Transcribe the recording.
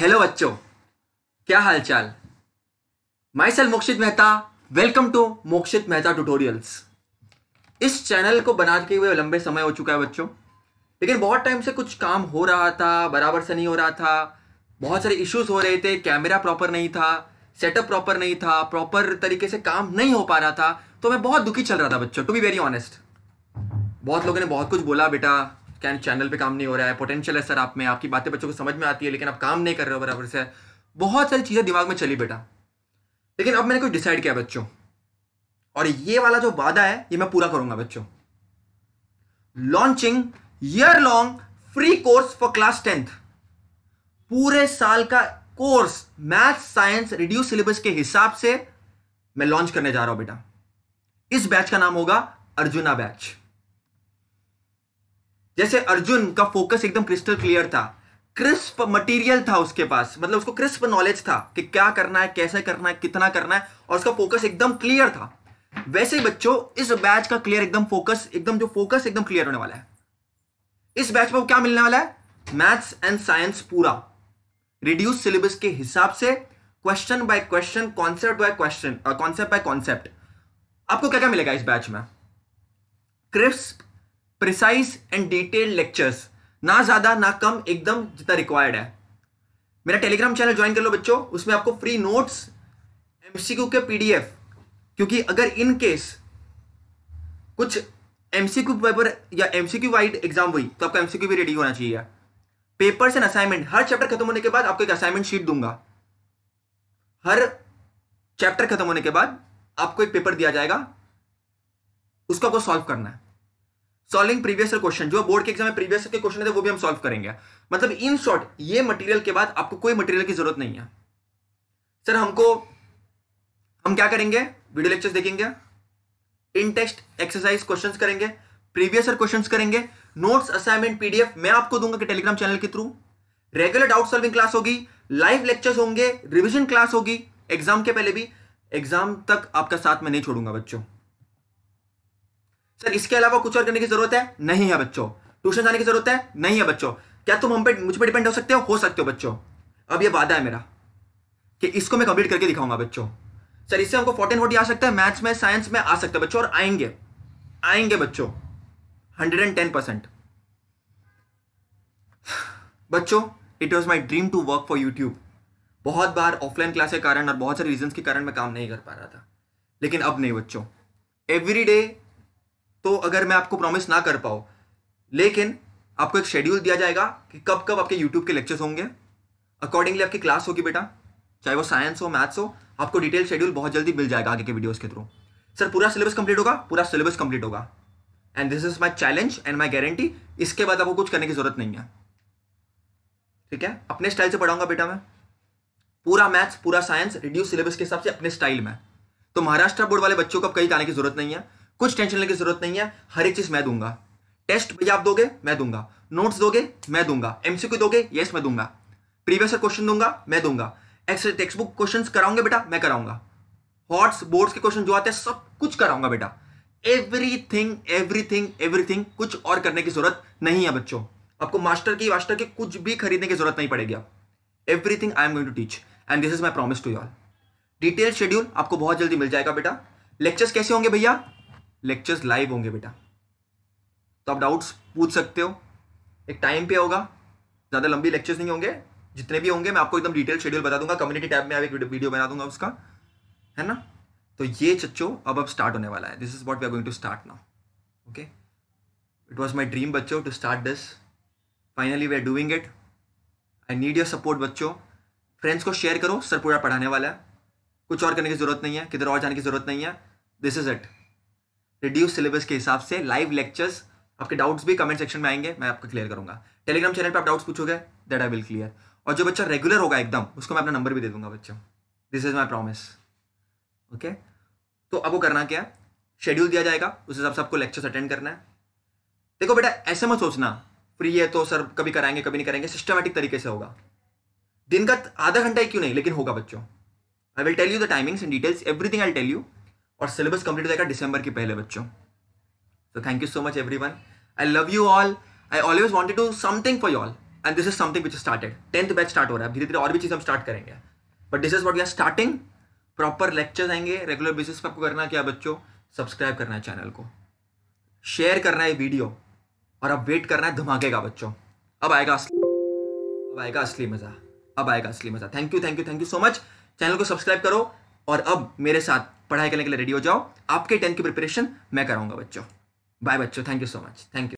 hello बच्चों क्या हालचाल myself Mokshit Mehta welcome to Mokshit Mehta tutorials इस चैनल को बनाते हुए लंबे समय हो चुका है बच्चों लेकिन बहुत टाइम से कुछ काम हो रहा था बराबर से नहीं हो रहा था बहुत सारे इश्यूज हो रहे थे कैमरा प्रॉपर नहीं था सेटअप प्रॉपर नहीं था प्रॉपर तरीके से काम नहीं हो पा रहा था तो मैं बहुत दुखी चल रहा था बच्चों टू बी वेरी ऑनेस्ट बहुत लोगों ने बहुत कुछ बोला बेटा क्या चैनल पे काम नहीं हो रहा है पोटेंशियल है सर आप में आपकी बातें बच्चों को समझ में आती है लेकिन आप काम नहीं कर रहे हो बराबर से बहुत सारी चीज़ें दिमाग में चली बेटा लेकिन अब मैंने कुछ डिसाइड किया बच्चों और ये वाला जो वादा है ये मैं पूरा करूंगा बच्चों launching year long free course for class tenth पूरे साल का course math science reduce syllabus के हिसाब से मैं लॉन्च करने जा रहा हूं बेटा इस बैच का नाम होगा अर्जुना बैच जैसे अर्जुन का फोकस एकदम क्रिस्टल क्लियर था क्रिस्प मटेरियल था उसके पास मतलब उसको क्रिस्प नॉलेज था कि क्या करना है कैसे करना है कितना करना है और उसका फोकस एकदम क्लियर था वैसे ही बच्चों इस बैच का क्लियर एकदम फोकस एकदम जो फोकस एकदम क्लियर होने वाला है इस बैच में क्या मिलने वाला है मैथ्स एंड साइंस पूरा रिड्यूस सिलेबस के हिसाब से question by question concept by question concept by concept आपको क्या क्या मिलेगा इस बैच में crisp precise and detail lectures ना ज़्यादा ना कम एकदम जितना रिक्वायर्ड है मेरा टेलीग्राम चैनल ज्वाइन कर लो बच्चों उसमें आपको फ्री नोट्स एमसीक्यू के पीडीएफ क्योंकि अगर इन केस कुछ एमसीक्यू पेपर या एमसीक्यू वाइड एग्जाम हुई तो आपका एमसीक्यू भी रेडी होना चाहिए पेपर एंड असाइनमेंट हर चैप्टर खत्म होने के बाद आपको एक असाइनमेंट शीट दूंगा हर चैप्टर खत्म होने के बाद आपको एक पेपर दिया जाएगा उसको आपको सॉल्व करना है सॉल्विंग प्रीवियस क्वेश्चन जो बोर्ड के एग्जाम में प्रीवियस के क्वेश्चन थे वो भी हम सॉल्व करेंगे मतलब इन शॉर्ट ये मटेरियल के बाद आपको कोई मटेरियल की जरूरत नहीं है सर हमको हम क्या करेंगे वीडियो लेक्चर देखेंगे इन टेस्ट एक्सरसाइज क्वेश्चंस करेंगे प्रीवियस ईयर क्वेश्चंस करेंगे नोट्स असाइनमेंट पीडीएफ मैं आपको दूंगा कि टेलीग्राम चैनल के through regular doubt solving class होगी लाइव लेक्चर्स होंगे रिविजन क्लास होगी एग्जाम के पहले भी एग्जाम तक आपका साथ में नहीं छोड़ूंगा बच्चों सर इसके अलावा कुछ और करने की जरूरत है नहीं है बच्चों ट्यूशन जाने की जरूरत है नहीं है बच्चों क्या तुम हम पे मुझ पर डिपेंड हो सकते हो हो सकते हो बच्चों अब ये वादा है मेरा कि इसको मैं कंप्लीट करके दिखाऊंगा बच्चों सर इससे हमको फोर्टीन फोर्टी आ सकता है मैथ्स में साइंस में आ सकता है बच्चों और आएंगे आएंगे बच्चों हंड्रेड एंड टेन परसेंट बच्चों it was my dream to work for YouTube बहुत बार ऑफलाइन क्लास के कारण और बहुत सारे रीजन के कारण मैं काम नहीं कर पा रहा था लेकिन अब नहीं बच्चों एवरी डे तो अगर मैं आपको प्रॉमिस ना कर पाऊँ लेकिन आपको एक शेड्यूल दिया जाएगा कि कब कब आपके यूट्यूब के लेक्चर्स होंगे अकॉर्डिंगली आपकी क्लास होगी बेटा चाहे वो साइंस हो मैथ्स हो आपको डिटेल शेड्यूल बहुत जल्दी मिल जाएगा आगे के वीडियोस के थ्रू सर पूरा सिलेबस कंप्लीट होगा पूरा सिलेबस कंप्लीट होगा and this is my challenge and my guarantee इसके बाद आपको कुछ करने की जरूरत नहीं है ठीक है अपने स्टाइल से पढ़ाऊंगा बेटा मैं पूरा मैथ्स पूरा साइंस रिड्यूस सिलेबस के हिसाब से अपने स्टाइल में तो महाराष्ट्र बोर्ड वाले बच्चों को कहीं जाने की जरूरत नहीं है कुछ टेंशन लेने की जरूरत नहीं है हर एक चीज मैं दूंगा टेस्ट भैया आप दोगे मैं दूंगा नोट्स दोगे मैं दूंगा एमसीक्यू दोगे यस मैं दूंगा प्रीवियस क्वेश्चन दूंगा मैं दूंगा एक्स्ट्रा टेक्स्ट बुक क्वेश्चन कराऊंगे बेटा मैं कराऊंगा हॉट्स बोर्ड्स के क्वेश्चन जो आते हैं सब कुछ कराऊंगा बेटा एवरीथिंग एवरीथिंग एवरीथिंग कुछ और करने की जरूरत नहीं है बच्चों आपको मास्टर की मास्टर के कुछ भी खरीदने की जरूरत नहीं पड़ेगी आप everything I am going to teach and this is my promise to you all detail schedule आपको बहुत जल्दी मिल जाएगा बेटा लेक्चर्स कैसे होंगे भैया लेक्चर्स लाइव होंगे बेटा तो आप डाउट्स पूछ सकते हो एक टाइम पे होगा ज़्यादा लंबी लेक्चर्स नहीं होंगे जितने भी होंगे मैं आपको एकदम डिटेल शेड्यूल बता दूंगा कम्युनिटी टैब में आप एक वीडियो बना दूंगा उसका है ना तो ये चच्चो अब अब स्टार्ट होने वाला है this is what we are going to start now okay it was my dream बच्चो to start this finally we are doing it I need your support बच्चो फ्रेंड्स को शेयर करो सर पूरा पढ़ाने वाला है कुछ और करने की ज़रूरत नहीं है किधर और जाने की ज़रूरत नहीं है this is it reduce syllabus के हिसाब से लाइव लेक्चर्स आपके डाउट्स भी कमेंट सेक्शन में आएंगे मैं आपको क्लियर करूंगा टेलीग्राम चैनल पर आप डाउट्स पूछोगे दैट आई विल क्लियर और जो बच्चा रेगुलर होगा एकदम उसको मैं अपना नंबर भी दे दूंगा बच्चों this is my promise okay तो अब वो करना क्या शेड्यूल दिया जाएगा उस हिसाब से आपको लेक्चर्स अटेंड करना है देखो बेटा ऐसे मत सोचना फ्री है तो सर कभी कराएंगे कभी नहीं करेंगे सिस्टमेटिक तरीके से होगा दिन का आधा घंटा ही क्यों नहीं लेकिन होगा बच्चों I will tell you the timings and details everything I tell you और सिलेबस कंप्लीट हो जाएगा दिसंबर के पहले बच्चों तो thank you so much everyone I love you all I always wanted to something for you all and this is something which started tenth batch start हो रहा है धीरे धीरे और भी चीज़ हम स्टार्ट करेंगे but this is what you are starting proper lectures आएंगे रेगुलर बेसिस पर आपको करना क्या बच्चों सब्सक्राइब करना है चैनल को शेयर करना है वीडियो और अब वेट करना है धमाके का बच्चों अब आएगा असली अब आएगा असली मज़ा अब आएगा असली मज़ा thank you thank you thank you so much channel को सब्सक्राइब करो और अब मेरे साथ पढ़ाई करने के लिए रेडी हो जाओ आपके टेंथ की प्रिपरेशन मैं कराऊंगा बच्चों बाय बच्चों thank you so much thank you